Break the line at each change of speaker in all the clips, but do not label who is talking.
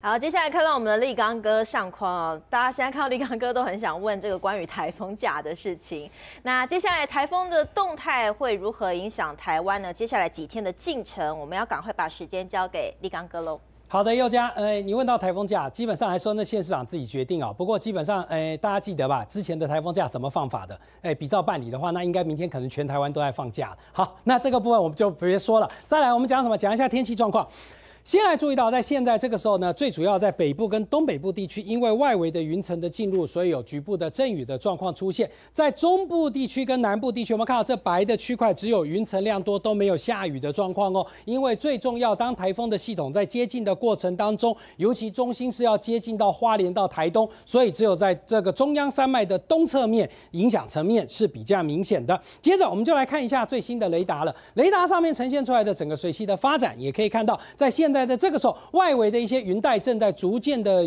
好，接下来看到我们的立刚哥上框啊，大家现在看到立刚哥都很想问这个关于台风假的事情。那接下来台风的动态会如何影响台湾呢？接下来几天的进程，我们要赶快把时间交给立刚哥喽。好的，宥嘉，哎，你问到台风假，基本上来说，那县市长自己决定哦。不过基本上，哎，大家记得吧？之前的台风假怎么放法的？哎，比照办理的话，那应该明天可能全台湾都在放假。好，那这个部分我们就别说了。再来，我们讲什么？讲一下天气状况。先来注意到，在现在这个时候呢，最主要在北部跟东北部地区，因为外围的云层的进入，所以有局部的阵雨的状况出现。在中部地区跟南部地区，我们看到这白的区块，只有云层量多，都没有下雨的状况哦。因为最重要，当台风的系统在接近的过程当中，尤其中心是要接近到花莲到台东，所以只有在这个中央山脉的东侧面影响层面是比较明显的。接着，我们就来看一下最新的雷达了。雷达上面呈现出来的整个水系的发展，也可以看到在现在。在在这个时候，外围的一些云带正在逐渐的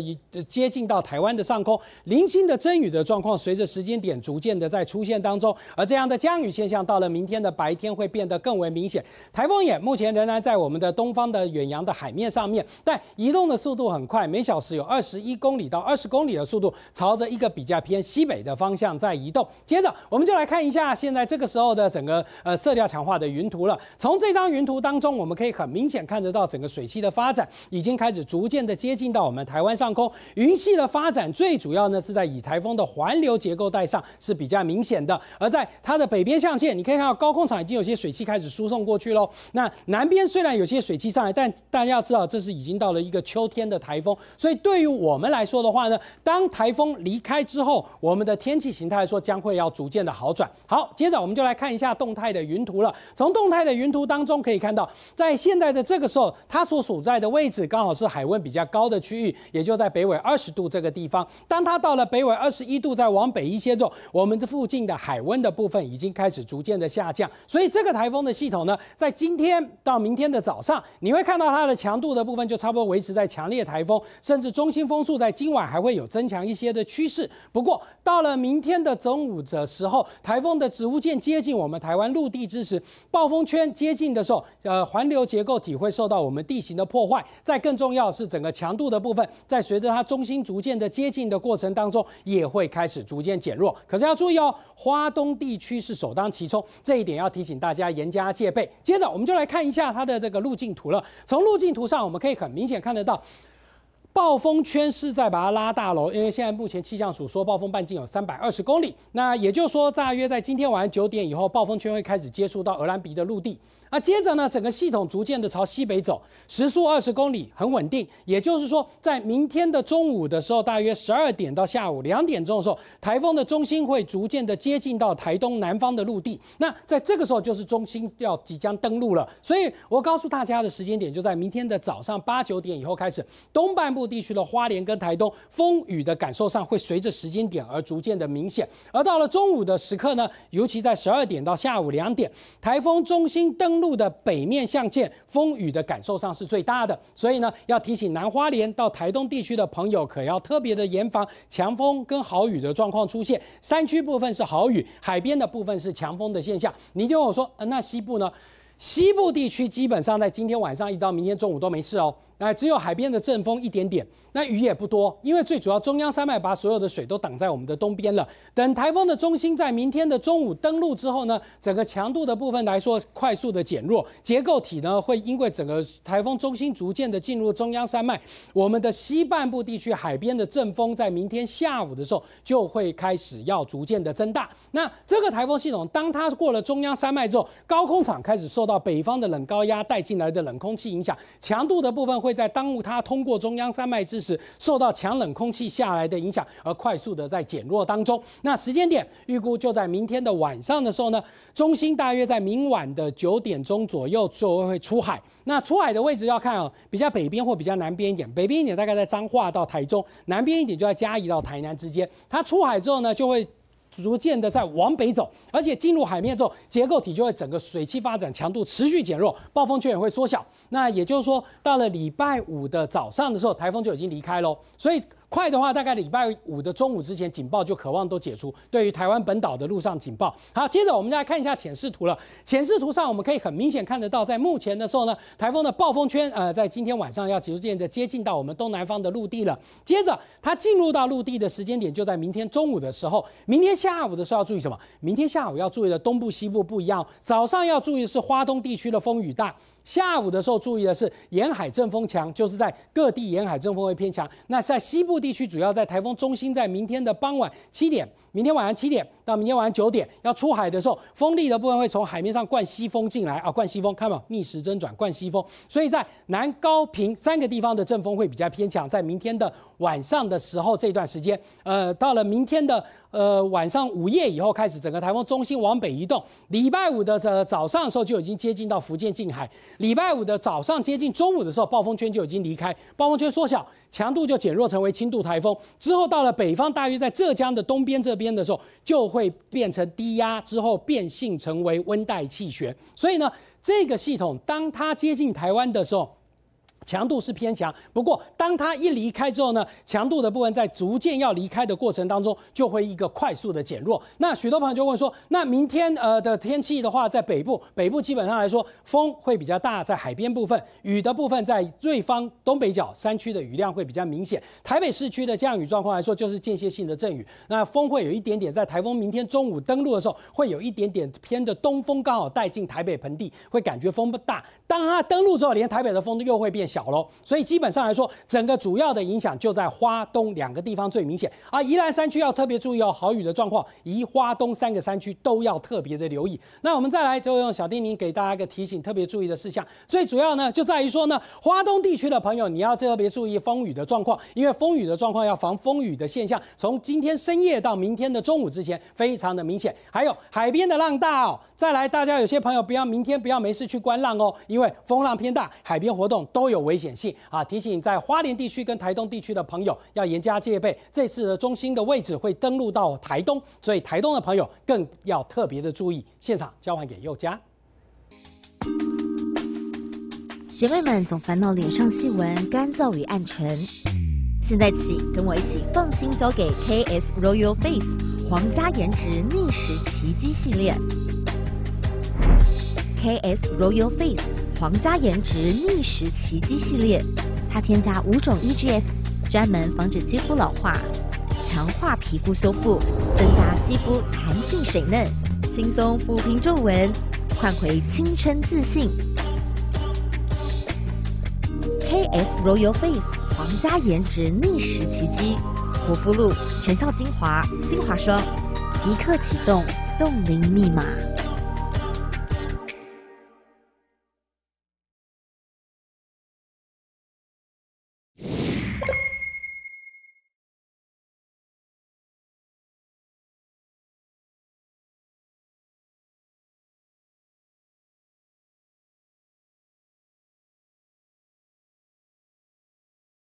接近到台湾的上空，零星的阵雨的状况，随着时间点逐渐的在出现当中。而这样的降雨现象，到了明天的白天会变得更为明显。台风眼目前仍然在我们的东方的远洋的海面上面，但移动的速度很快，每小时有二十一公里到二十公里的速度，朝着一个比较偏西北的方向在移动。接着，我们就来看一下现在这个时候的整个呃色调强化的云图了。从这张云图当中，我们可以很明显看得到整个水汽。的发展已经开始逐渐的接近到我们台湾上空，云系的发展最主要呢是在以台风的环流结构带上是比较明显的，而在它的北边象限，你可以看到高空场已经有些水汽开始输送过去喽。那南边虽然有些水汽上来，但大家要知道这是已经到了一个秋天的台风，所以对于我们来说的话呢，当台风离开之后，我们的天气形态说将会要逐渐的好转。好，接着我们就来看一下动态的云图了。从动态的云图当中可以看到，在现在的这个时候，它所所在的位置刚好是海温比较高的区域，也就在北纬二十度这个地方。当它到了北纬二十一度，再往北一些之后，我们的附近的海温的部分已经开始逐渐的下降。所以这个台风的系统呢，在今天到明天的早上，你会看到它的强度的部分就差不多维持在强烈台风，甚至中心风速在今晚还会有增强一些的趋势。不过到了明天的中午的时候，台风的逐渐接近我们台湾陆地之时，暴风圈接近的时候，呃，环流结构体会受到我们地形。的破坏，在更重要是整个强度的部分，在随着它中心逐渐的接近的过程当中，也会开始逐渐减弱。可是要注意哦，华东地区是首当其冲，这一点要提醒大家严加戒备。接着，我们就来看一下它的这个路径图了。从路径图上，我们可以很明显看得到。暴风圈是在把它拉大了，因为现在目前气象署说，暴风半径有三百二十公里。那也就是说，大约在今天晚上九点以后，暴风圈会开始接触到鹅兰鼻的陆地。啊，接着呢，整个系统逐渐的朝西北走，时速二十公里，很稳定。也就是说，在明天的中午的时候，大约十二点到下午两点钟的时候，台风的中心会逐渐的接近到台东南方的陆地。那在这个时候，就是中心要即将登陆了。所以我告诉大家的时间点，就在明天的早上八九点以后开始，东半部。地区的花莲跟台东风雨的感受上会随着时间点而逐渐的明显，而到了中午的时刻呢，尤其在十二点到下午两点，台风中心登陆的北面向见，风雨的感受上是最大的，所以呢，要提醒南花莲到台东地区的朋友可要特别的严防强风跟豪雨的状况出现，山区部分是豪雨，海边的部分是强风的现象。你听我说，那西部呢？西部地区基本上在今天晚上一直到明天中午都没事哦。哎，只有海边的阵风一点点，那雨也不多，因为最主要中央山脉把所有的水都挡在我们的东边了。等台风的中心在明天的中午登陆之后呢，整个强度的部分来说，快速的减弱，结构体呢会因为整个台风中心逐渐的进入中央山脉，我们的西半部地区海边的阵风在明天下午的时候就会开始要逐渐的增大。那这个台风系统当它过了中央山脉之后，高空场开始受到北方的冷高压带进来的冷空气影响，强度的部分会。在当务它通过中央山脉之时，受到强冷空气下来的影响，而快速的在减弱当中。那时间点预估就在明天的晚上的时候呢，中心大约在明晚的九点钟左右就会出海。那出海的位置要看啊，比较北边或比较南边一点。北边一点大概在彰化到台中，南边一点就在嘉义到台南之间。它出海之后呢，就会。逐渐的在往北走，而且进入海面之后，结构体就会整个水汽发展强度持续减弱，暴风圈也会缩小。那也就是说，到了礼拜五的早上的时候，台风就已经离开喽。所以。快的话，大概礼拜五的中午之前，警报就渴望都解除。对于台湾本岛的路上警报，好，接着我们来看一下浅视图了。浅视图上，我们可以很明显看得到，在目前的时候呢，台风的暴风圈，呃，在今天晚上要逐渐的接近到我们东南方的陆地了。接着，它进入到陆地的时间点就在明天中午的时候。明天下午的时候要注意什么？明天下午要注意的东部、西部不一样。早上要注意是华东地区的风雨大，下午的时候注意的是沿海阵风强，就是在各地沿海阵风会偏强。那在西部。地区主要在台风中心，在明天的傍晚七点，明天晚上七点到明天晚上九点要出海的时候，风力的部分会从海面上灌西风进来啊，灌西风，看到没有？逆时针转，灌西风，所以在南高平三个地方的阵风会比较偏强，在明天的晚上的时候这段时间，呃，到了明天的。呃，晚上午夜以后开始，整个台风中心往北移动。礼拜五的早早上时候就已经接近到福建近海。礼拜五的早上接近中午的时候，暴风圈就已经离开，暴风圈缩小，强度就减弱，成为轻度台风。之后到了北方，大约在浙江的东边这边的时候，就会变成低压，之后变性成为温带气旋。所以呢，这个系统当它接近台湾的时候。强度是偏强，不过当它一离开之后呢，强度的部分在逐渐要离开的过程当中，就会一个快速的减弱。那许多朋友就问说，那明天呃的天气的话，在北部，北部基本上来说风会比较大，在海边部分雨的部分，在瑞芳东北角山区的雨量会比较明显。台北市区的降雨状况来说，就是间歇性的阵雨。那风会有一点点，在台风明天中午登陆的时候，会有一点点偏的东风，刚好带进台北盆地，会感觉风不大。当它登陆之后，连台北的风都又会变。小喽，所以基本上来说，整个主要的影响就在花东两个地方最明显，而宜兰山区要特别注意哦，豪雨的状况，宜花东三个山区都要特别的留意。那我们再来就用小叮咛给大家一个提醒，特别注意的事项，最主要呢就在于说呢，花东地区的朋友你要特别注意风雨的状况，因为风雨的状况要防风雨的现象，从今天深夜到明天的中午之前非常的明显，还有海边的浪大哦。再来，大家有些朋友不要明天不要没事去观浪哦，因为风浪偏大，海边活动都有。危险性啊！提醒在花莲地区跟台东地区的朋友要严加戒备。这次的中心的位置会登陆到台东，所以台东的朋友更要特别的注意。现场交还给佑嘉。姐妹们总烦恼脸上细纹、干燥与暗沉，现在起跟我一起放心交给 K S Royal Face 皇家颜值逆时奇迹系列。K S Royal Face。皇家颜值逆时奇迹系列，它添加五种 E G F，专门防止肌肤老化，强化皮肤修复，增加肌肤弹性水嫩，轻松抚平皱纹，换回青春自信。K S Royal Face 皇家颜值逆时奇迹护肤露、全效精华、精华霜，即刻启动冻龄密码。